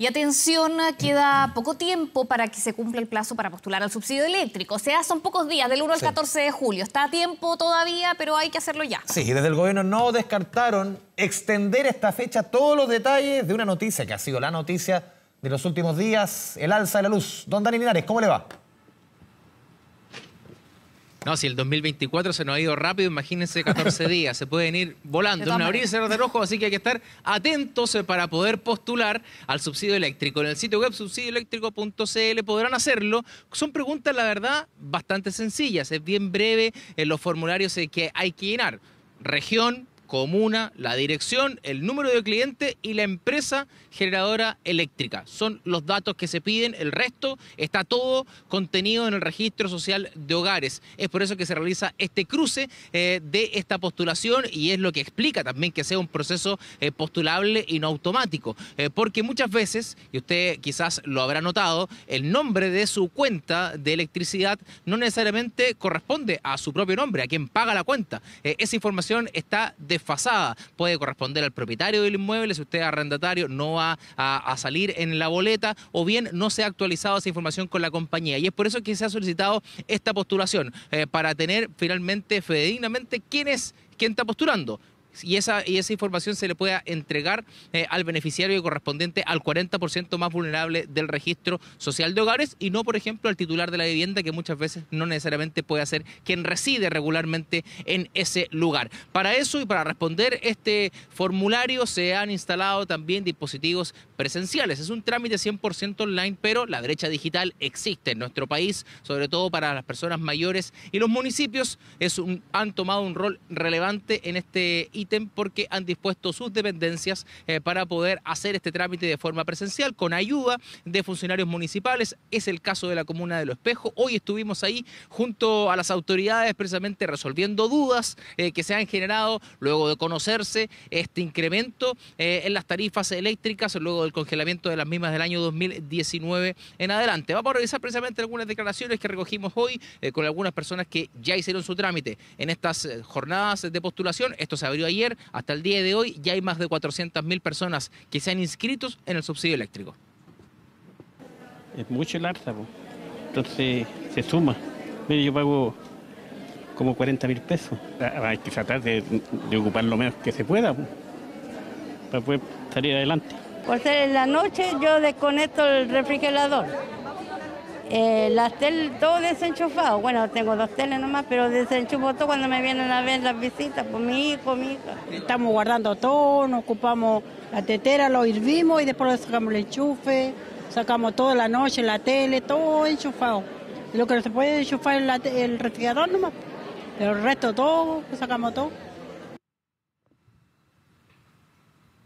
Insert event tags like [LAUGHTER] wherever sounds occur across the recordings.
Y atención, queda poco tiempo para que se cumpla el plazo para postular al subsidio eléctrico. O sea, son pocos días, del 1 al 14 de julio. Está a tiempo todavía, pero hay que hacerlo ya. Sí, y desde el gobierno no descartaron extender esta fecha todos los detalles de una noticia que ha sido la noticia de los últimos días, el alza de la luz. Don Dani Linares, ¿cómo le va? No, si el 2024 se nos ha ido rápido, imagínense 14 [LAUGHS] días, se pueden ir volando, un abrir y de rojo, así que hay que estar atentos eh, para poder postular al subsidio eléctrico. En el sitio web subsidioeléctrico.cl podrán hacerlo. Son preguntas, la verdad, bastante sencillas, es bien breve en eh, los formularios eh, que hay que llenar. Región, comuna, la dirección, el número de cliente y la empresa generadora eléctrica. Son los datos que se piden, el resto está todo contenido en el registro social de hogares. Es por eso que se realiza este cruce eh, de esta postulación y es lo que explica también que sea un proceso eh, postulable y no automático, eh, porque muchas veces, y usted quizás lo habrá notado, el nombre de su cuenta de electricidad no necesariamente corresponde a su propio nombre, a quien paga la cuenta. esa información está de fasada Puede corresponder al propietario del inmueble, si usted es arrendatario no va a, salir en la boleta o bien no se ha actualizado esa información con la compañía. Y es por eso que se ha solicitado esta postulación, eh, para tener finalmente fedignamente quién es quién está postulando y esa, y esa información se le pueda entregar eh, al beneficiario correspondiente al 40% más vulnerable del registro social de hogares y no, por ejemplo, al titular de la vivienda que muchas veces no necesariamente puede ser quien reside regularmente en ese lugar. Para eso y para responder este formulario se han instalado también dispositivos presenciales. Es un trámite 100% online, pero la brecha digital existe en nuestro país, sobre todo para las personas mayores y los municipios es han tomado un rol relevante en este ítem porque han dispuesto sus dependencias eh, para poder hacer este trámite de forma presencial con ayuda de funcionarios municipales. Es el caso de la comuna de Los Espejo. Hoy estuvimos ahí junto a las autoridades precisamente resolviendo dudas eh, que se han generado luego de conocerse este incremento eh, en las tarifas eléctricas luego del congelamiento de las mismas del año 2019 en adelante. Vamos a revisar precisamente algunas declaraciones que recogimos hoy con algunas personas que ya hicieron su trámite en estas jornadas de postulación. Esto se abrió ahí hasta el día de hoy ya hay más de 400.000 personas que se han inscrito en el subsidio eléctrico. Es mucho el arza, entonces se suma. Mire, yo pago como 40 mil pesos. Ah, hay que tratar de, ocupar lo menos que se pueda para poder salir adelante. Por ser en la noche yo desconecto el refrigerador eh, las teles, todo desenchufado. Bueno, tengo dos teles nomás, pero desenchufo todo cuando me vienen a ver las visitas, por pues, mi hijo, mi hija. Estamos guardando todo, nos ocupamos la tetera, lo hirvimos y después sacamos el enchufe, sacamos toda la noche la tele, todo enchufado. lo que no se puede enchufar es el, el refrigerador nomás, pero el resto todo, pues, sacamos todo.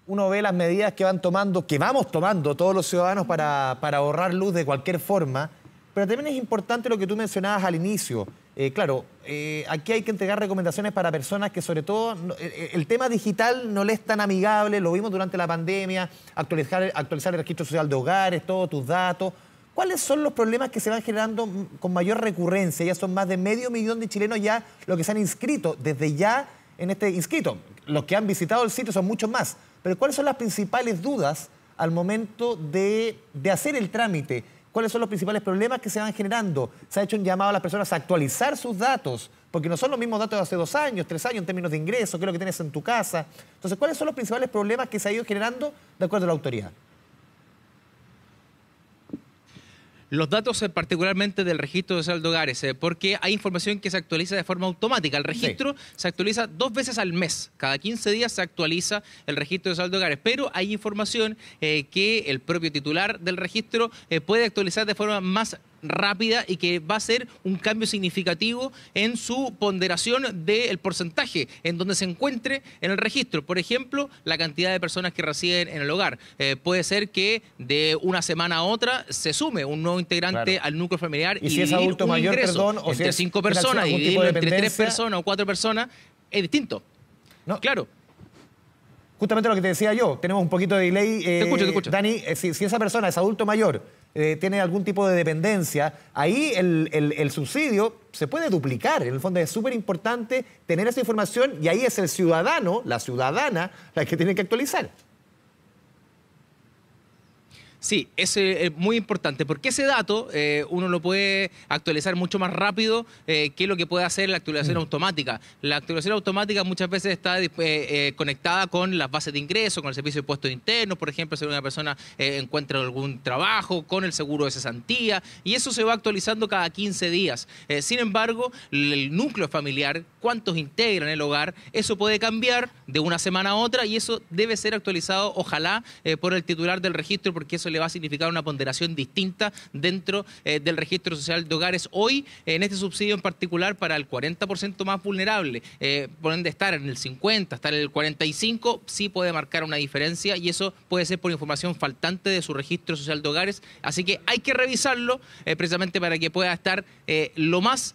uno ve las medidas que van tomando, que vamos tomando todos los ciudadanos para, para ahorrar luz de cualquier forma, pero también es importante lo que tú mencionabas al inicio. Eh, claro, eh, aquí hay que entregar recomendaciones para personas que sobre todo eh, el tema digital no le es tan amigable, lo vimos durante la pandemia, actualizar, actualizar el registro social de hogares, todos tus datos. ¿Cuáles son los problemas que se van generando con mayor recurrencia? Ya son más de medio millón de chilenos ya los que se han inscrito, desde ya en este inscrito. Los que han visitado el sitio son muchos más. Pero ¿cuáles son las principales dudas al momento de hacer el trámite? cuáles son los principales problemas que se van generando. Se ha hecho un llamado a las personas a actualizar sus datos, porque no son los mismos datos de hace dos años, tres años en términos de ingresos, qué es lo que tienes en tu casa. Entonces, ¿cuáles son los principales problemas que se ha ido generando de acuerdo a la autoridad? los datos eh, particularmente del registro de saldo hogares, eh, porque hay información que se actualiza de forma automática. El registro se actualiza dos veces al mes. Cada 15 días se actualiza el registro de saldo hogares, pero hay información eh, que el propio titular del registro puede actualizar de forma más rápida y que va a ser un cambio significativo en su ponderación del porcentaje en donde se encuentre en el registro. Por ejemplo, la cantidad de personas que residen en el hogar. Eh, puede ser que de una semana a otra se sume un nuevo integrante al núcleo familiar y, y si es adulto mayor, o entre cinco personas, entre tres personas o cuatro personas, es distinto. Claro justamente lo que te decía yo, tenemos un poquito de delay. te eh, escucho, te escucho. Dani, eh, si, esa persona es adulto mayor, eh, tiene algún tipo de dependencia, ahí el, el subsidio se puede duplicar. En el fondo es súper importante tener esa información y ahí es el ciudadano, la ciudadana, la que tiene que actualizar. Sí, es muy importante porque ese dato eh, uno lo puede actualizar mucho más rápido eh, que lo que puede hacer la actualización mm. automática. La actualización automática muchas veces está eh, conectada con las bases de ingreso, con el servicio de impuestos internos, por ejemplo, si una persona encuentra algún trabajo, con el seguro de cesantía, y eso se va actualizando cada 15 días. sin embargo, el núcleo familiar, cuántos integran el hogar, eso puede cambiar de una semana a otra y eso debe ser actualizado, ojalá, por el titular del registro porque eso le va a significar una ponderación distinta dentro eh, del registro social de hogares hoy, en este subsidio en particular para el 40% más vulnerable, eh, por ende estar en el 50, estar en el 45, sí puede marcar una diferencia y eso puede ser por información faltante de su registro social de hogares, así que hay que revisarlo eh, precisamente para que pueda estar eh, lo más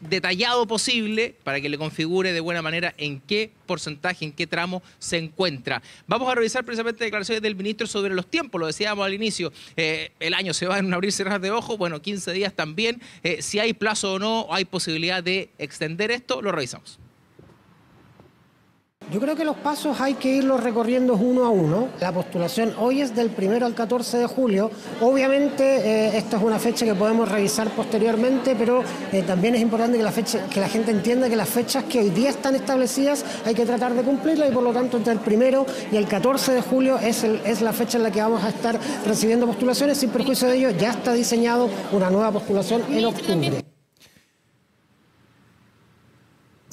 detallado posible para que le configure de buena manera en qué porcentaje, en qué tramo se encuentra. Vamos a revisar precisamente declaraciones del ministro sobre los tiempos, lo decíamos al inicio, eh, el año se va a abrir cerrar de ojo, bueno, 15 días también, eh, si hay plazo o no, hay posibilidad de extender esto, lo revisamos. Yo creo que los pasos hay que irlos recorriendo uno a uno. La postulación hoy es del primero al 14 de julio. Obviamente eh, esta es una fecha que podemos revisar posteriormente, pero eh, también es importante que la, fecha, que la gente entienda que las fechas que hoy día están establecidas hay que tratar de cumplirlas y por lo tanto entre el primero y el 14 de julio es, el, es la fecha en la que vamos a estar recibiendo postulaciones. Sin perjuicio de ello, ya está diseñado una nueva postulación en octubre.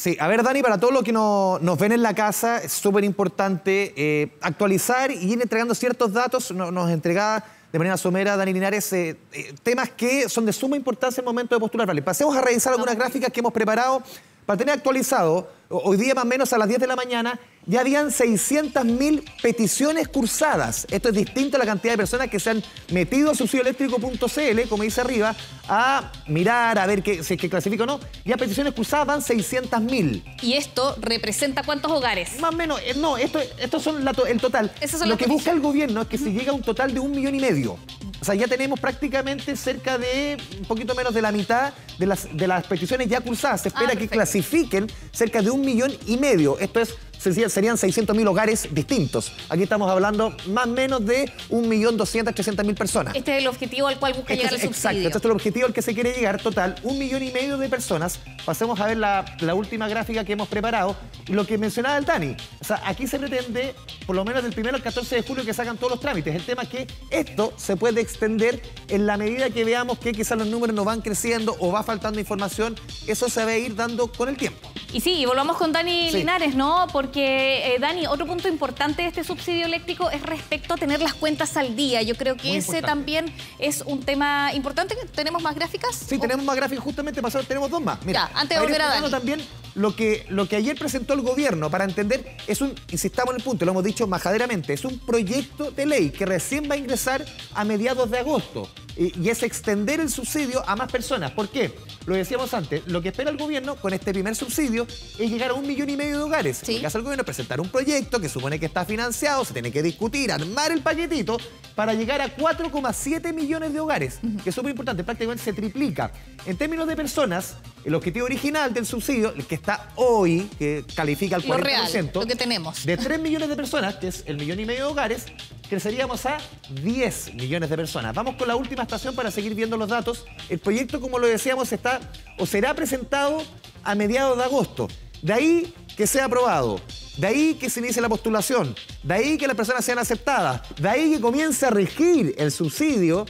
Sí, a ver, Dani, para todos los que nos ven en la casa, es súper importante eh, actualizar y ir entregando ciertos datos. nos entregaba de manera somera Dani Linares eh, eh, temas que son de suma importancia en el momento de postular. pasemos a revisar algunas gráficas que hemos preparado para tener actualizado, hoy día más o menos a las 10 de la mañana, ya habían 600.000 peticiones cursadas. Esto es distinto a la cantidad de personas que se han metido a subsidioeléctrico.cl, como dice arriba, a mirar, a ver qué, si que clasifica o no. Ya peticiones cursadas van 600.000. ¿Y esto representa cuántos hogares? Más o menos, eh, no, esto, estos son el total. Lo que busca el gobierno es que se llegue a un total de un millón y medio. O sea, ya tenemos prácticamente cerca de un poquito menos de la mitad de las, de las peticiones ya cursadas. Se espera ah, que clasifiquen cerca de un millón y medio. Esto es serían 600.000 hogares distintos. Aquí estamos hablando más o menos de 1.200.000, personas. Este es el objetivo al cual busca este llegar el subsidio. Exacto, este es el objetivo al que se quiere llegar. Total, un millón y medio de personas. Pasemos a ver la, última gráfica que hemos preparado. Lo que mencionaba el Dani. O sea, aquí se pretende, por lo menos del primero al 14 de julio, que sacan todos los trámites. El tema es que esto se puede extender en la medida que veamos que quizás los números no van creciendo o va faltando información. Eso se va a ir dando con el tiempo. Y sí, volvamos con Dani Linares, ¿no? Porque, eh, Dani, otro punto importante de este subsidio eléctrico es respecto a tener las cuentas al día. Yo creo que ese también es un tema importante. ¿Tenemos más gráficas? Sí, tenemos más gráficas. Justamente tenemos dos más. Mira, antes de volver a También lo que, lo que ayer presentó el gobierno para entender es un, insistamos en el punto, lo hemos dicho majaderamente, es un proyecto de ley que recién va a ingresar a mediados de agosto y es extender el subsidio a más personas. ¿Por qué? lo decíamos antes, lo que espera el gobierno con este primer subsidio es llegar a un millón y medio de hogares. En caso que hace el gobierno es presentar un proyecto que supone que está financiado, se tiene que discutir, armar el paquetito para llegar a 4,7 millones de hogares, que es súper importante, prácticamente se triplica. En términos de personas, el objetivo original del subsidio, el que está hoy, que califica al 40%, que tenemos. de 3 millones de personas, que es el millón y medio de hogares, creceríamos a 10 millones de personas. Vamos con la última estación para seguir viendo los datos. El proyecto, como lo decíamos, está o será presentado a mediados de agosto. De ahí que sea aprobado. De ahí que se inicie la postulación, de ahí que las personas sean aceptadas, de ahí que comience a regir el subsidio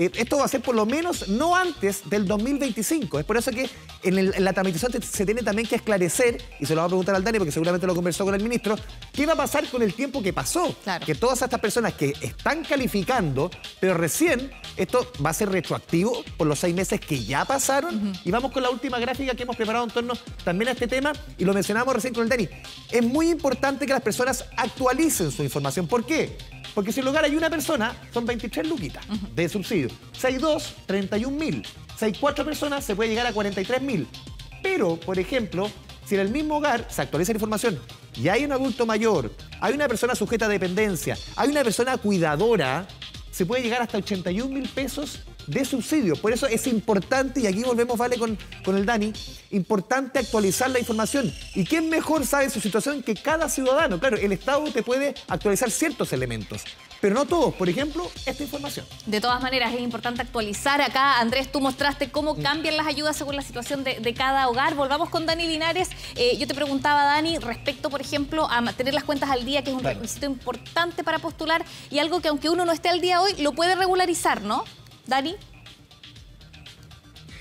eh, esto va a ser por lo menos no antes del 2025. Es por eso que en, la tramitación se tiene también que esclarecer, y se lo va a preguntar al Dani porque seguramente lo conversó con el ministro, qué va a pasar con el tiempo que pasó. Que todas estas personas que están calificando, pero recién esto va a ser retroactivo por los seis meses que ya pasaron. Y vamos con la última gráfica que hemos preparado en torno también a este tema, y lo mencionamos recién con el Dani. Es muy importante que las personas actualicen su información. ¿Por qué? Porque si en lugar hay una persona, son 23 luquitas de subsidio. Si hay 6.2, hay cuatro personas se puede llegar a mil Pero, por ejemplo, si en el mismo hogar se actualiza la información y hay un adulto mayor, hay una persona sujeta a dependencia, hay una persona cuidadora, se puede llegar hasta 81 mil pesos de subsidios. Por eso es importante, y aquí volvemos, vale, con, con el Dani, importante actualizar la información. ¿Y quién mejor sabe su situación que cada ciudadano? Claro, el Estado te puede actualizar ciertos elementos, pero no todos. Por ejemplo, esta información. De todas maneras, es importante actualizar. Acá, Andrés, tú mostraste cómo cambian las ayudas según la situación de, cada hogar. Volvamos con Dani Linares. Eh, yo te preguntaba, Dani, respecto, por ejemplo, a tener las cuentas al día, que es un requisito importante para postular y algo que aunque uno no esté al día hoy, lo puede regularizar, ¿no? Dani.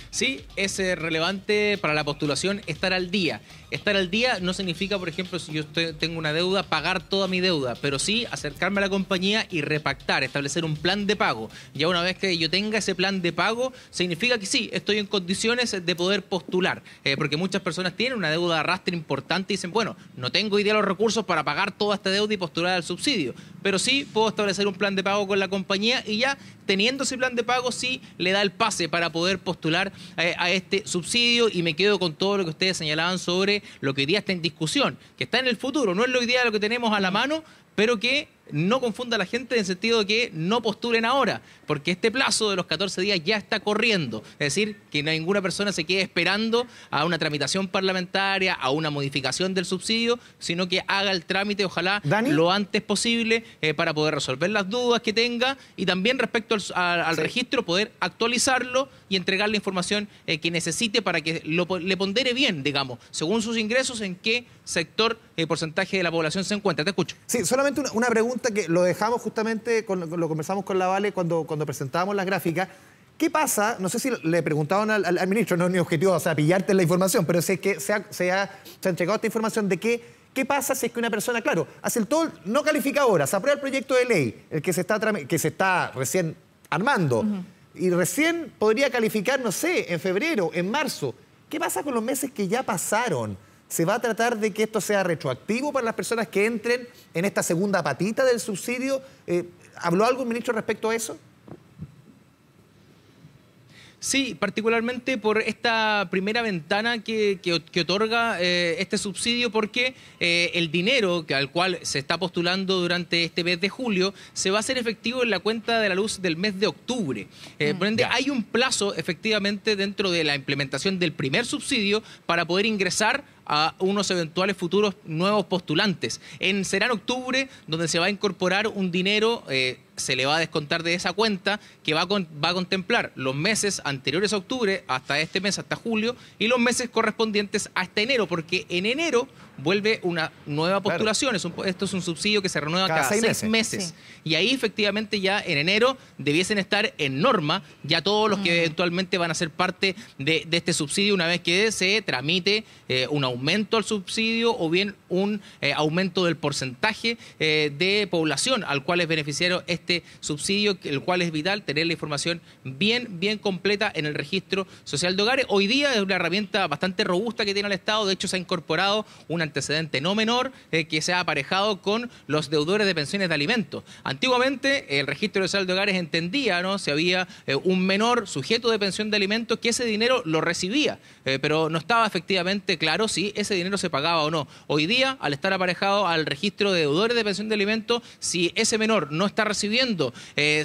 Sí, es eh, relevante para la postulación estar al día estar al día no significa, por ejemplo, si yo tengo una deuda, pagar toda mi deuda, pero sí acercarme a la compañía y repactar, establecer un plan de pago. Ya una vez que yo tenga ese plan de pago, significa que sí, estoy en condiciones de poder postular, eh, porque muchas personas tienen una deuda de arrastre importante y dicen, bueno, no tengo idea los recursos para pagar toda esta deuda y postular al subsidio, pero sí puedo establecer un plan de pago con la compañía y ya teniendo ese plan de pago sí le da el pase para poder postular eh, a este subsidio y me quedo con todo lo que ustedes señalaban sobre lo que hoy día está en discusión, que está en el futuro, no es lo hoy día lo que tenemos a la mano, pero que no confunda a la gente en el sentido de que no postulen ahora, porque este plazo de los 14 días ya está corriendo. Es decir, que ninguna persona se quede esperando a una tramitación parlamentaria, a una modificación del subsidio, sino que haga el trámite, ojalá, lo antes posible eh, para poder resolver las dudas que tenga y también respecto al, registro poder actualizarlo y entregar la información eh, que necesite para que lo, le pondere bien, digamos, según sus ingresos, en qué sector, eh, porcentaje de la población se encuentra. Te escucho. Sí, solamente una pregunta que lo dejamos justamente, lo conversamos con la Vale cuando, cuando presentábamos las gráficas. ¿Qué pasa? No sé si le preguntaban al, ministro, no es mi objetivo, o sea, pillarte la información, pero si es que se ha, se ha, entregado esta información de que ¿Qué pasa si es que una persona, claro, hace el todo, no califica ahora, se aprueba el proyecto de ley, el que se está, que se está recién armando, y recién podría calificar, no sé, en febrero, en marzo? ¿Qué pasa con los meses que ya pasaron? ¿Se va a tratar de que esto sea retroactivo para las personas que entren en esta segunda patita del subsidio? Eh, ¿Habló algún ministro respecto a eso? Sí, particularmente por esta primera ventana que, otorga eh, este subsidio, porque eh, el dinero que, al cual se está postulando durante este mes de julio se va a hacer efectivo en la cuenta de la luz del mes de octubre. Eh, mm, por ende, hay un plazo efectivamente dentro de la implementación del primer subsidio para poder ingresar a unos eventuales futuros nuevos postulantes. En, será en octubre donde se va a incorporar un dinero se le va a descontar de esa cuenta que va a, va a contemplar los meses anteriores a octubre, hasta este mes, hasta julio, y los meses correspondientes hasta enero, porque en enero vuelve una nueva postulación. Es esto es un subsidio que se renueva cada, seis, meses. Y ahí efectivamente ya en enero debiesen estar en norma ya todos los que eventualmente van a ser parte de, este subsidio una vez que se tramite eh, un aumento al subsidio o bien un eh, aumento del porcentaje eh, de población al cual es beneficiario este subsidio, el cual es vital tener la información bien, bien completa en el registro social de hogares. Hoy día es una herramienta bastante robusta que tiene el Estado, de hecho se ha incorporado una antecedente no menor eh, que se ha aparejado con los deudores de pensiones de alimentos. Antiguamente el registro de saldo de hogares entendía, ¿no? Si había eh, un menor sujeto de pensión de alimentos, que ese dinero lo recibía, eh, pero no estaba efectivamente claro si ese dinero se pagaba o no. Hoy día, al estar aparejado al registro de deudores de pensión de alimentos, si ese menor no está recibiendo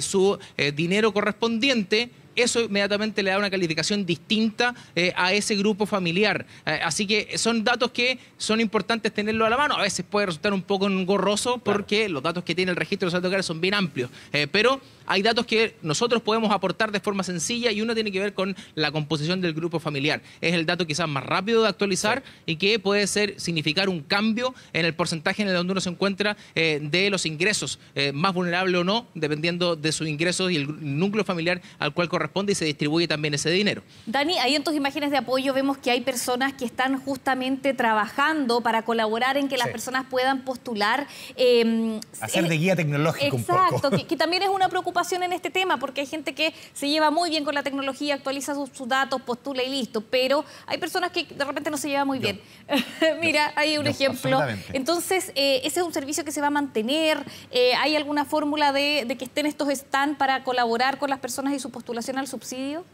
su dinero correspondiente, eso inmediatamente le da una calificación distinta eh, a ese grupo familiar. Eh, así que son datos que son importantes tenerlo a la mano. A veces puede resultar un poco engorroso porque los datos que tiene el registro de los hogares son bien amplios. Eh, pero hay datos que nosotros podemos aportar de forma sencilla y uno tiene que ver con la composición del grupo familiar. Es el dato quizás más rápido de actualizar y que puede ser significar un cambio en el porcentaje en el donde uno se encuentra de los ingresos, más vulnerable o no, dependiendo de sus ingresos y el núcleo familiar al cual corresponde y se distribuye también ese dinero. Dani, ahí en tus imágenes de apoyo vemos que hay personas que están justamente trabajando para colaborar en que las personas puedan postular. Em, Hacer de guía tecnológica exacto, Que, también es una preocupación en este tema, porque hay gente que se lleva muy bien con la tecnología, actualiza sus, datos, postula y listo, pero hay personas que de repente no se lleva muy bien. [LAUGHS] Mira, hay un ejemplo. Entonces, eh, ese es un servicio que se va a mantener. Eh, ¿Hay alguna fórmula de, que estén estos stands para colaborar con las personas y su postulación? al subsidio?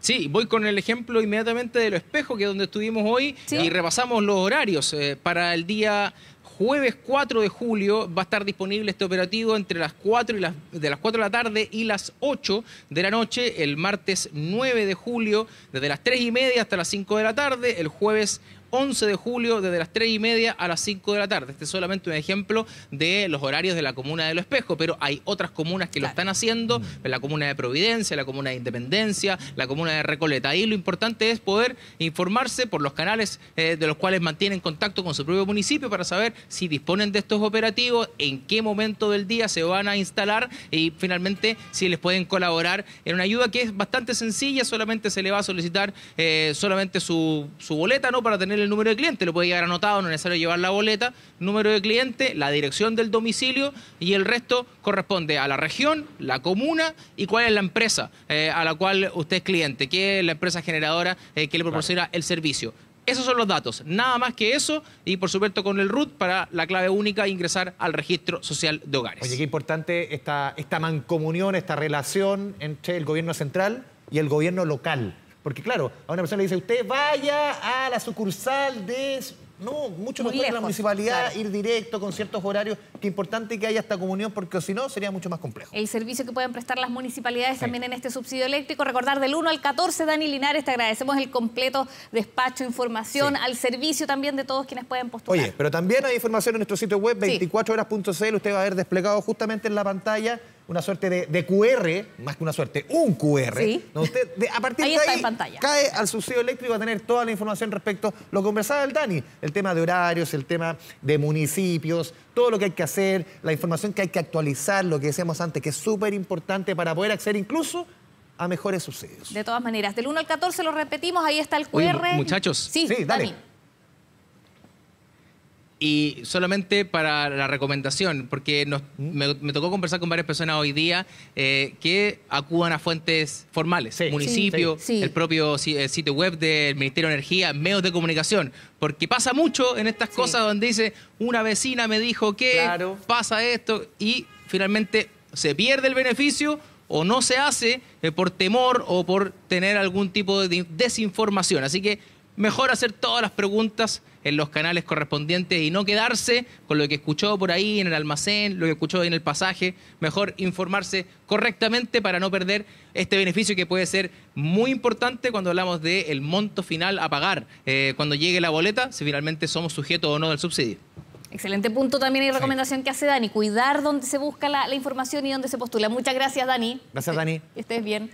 Sí, voy con el ejemplo inmediatamente de lo espejo, que es donde estuvimos hoy, y repasamos los horarios. Eh, para el día jueves 4 de julio va a estar disponible este operativo entre las 4 y las, de las 4 de la tarde y las 8 de la noche, el martes 9 de julio desde las 3 y media hasta las 5 de la tarde, el jueves 11 de julio desde las 3 y media a las 5 de la tarde. Este es solamente un ejemplo de los horarios de la comuna de los Espejo, pero hay otras comunas que lo están haciendo, mm. la comuna de Providencia, la comuna de Independencia, la comuna de Recoleta. Ahí lo importante es poder informarse por los canales eh, de los cuales mantienen contacto con su propio municipio para saber si disponen de estos operativos, en qué momento del día se van a instalar y finalmente si les pueden colaborar en una ayuda que es bastante sencilla, solamente se le va a solicitar eh, solamente su, su boleta, ¿no? Para tener el número de cliente, lo puede llegar anotado, no es necesario llevar la boleta, número de cliente, la dirección del domicilio y el resto corresponde a la región, la comuna y cuál es la empresa eh, a la cual usted es cliente, que es la empresa generadora eh, que le proporciona el servicio. Esos son los datos, nada más que eso, y por supuesto con el RUT para la clave única ingresar al registro social de hogares. Oye, qué importante esta, esta mancomunión, esta relación entre el gobierno central y el gobierno local. Porque claro, a una persona le dice, usted vaya a la sucursal de... No, mucho más que la municipalidad ir directo con ciertos horarios, que importante que haya esta comunión porque si no sería mucho más complejo. El servicio que pueden prestar las municipalidades también en este subsidio eléctrico, recordar del 1 al 14, Dani Linares, te agradecemos el completo despacho, información, al servicio también de todos quienes pueden postular. Oye, pero también hay información en nuestro sitio web 24horas.cl, usted va a ver desplegado justamente en la pantalla una suerte de, QR, más que una suerte, un QR. a partir ahí de ahí, cae al sucio eléctrico va a tener toda la información respecto lo conversaba el Dani, el tema de horarios, el tema de municipios, todo lo que hay que hacer, la información que hay que actualizar, lo que decíamos antes, que es súper importante para poder acceder incluso a mejores sucesos. De todas maneras, del 1 al 14 lo repetimos, ahí está el QR. muchachos. Sí, Dani. Y solamente para la recomendación, porque ¿Mm? me, tocó conversar con varias personas hoy día eh, que acudan a fuentes formales, municipio, el propio eh, sitio web del Ministerio de Energía, medios de comunicación, porque pasa mucho en estas cosas donde dice, una vecina me dijo que pasa esto y finalmente se pierde el beneficio o no se hace eh, por temor o por tener algún tipo de desinformación. Así que mejor hacer todas las preguntas en los canales correspondientes y no quedarse con lo que escuchó por ahí en el almacén, lo que escuchó en el pasaje. Mejor informarse correctamente para no perder este beneficio que puede ser muy importante cuando hablamos del monto final a pagar, eh, cuando llegue la boleta, si finalmente somos sujetos o no del subsidio. Excelente punto también y recomendación que hace Dani, cuidar dónde se busca la, información y dónde se postula. Muchas gracias, Dani. Gracias, Dani. Que estés bien.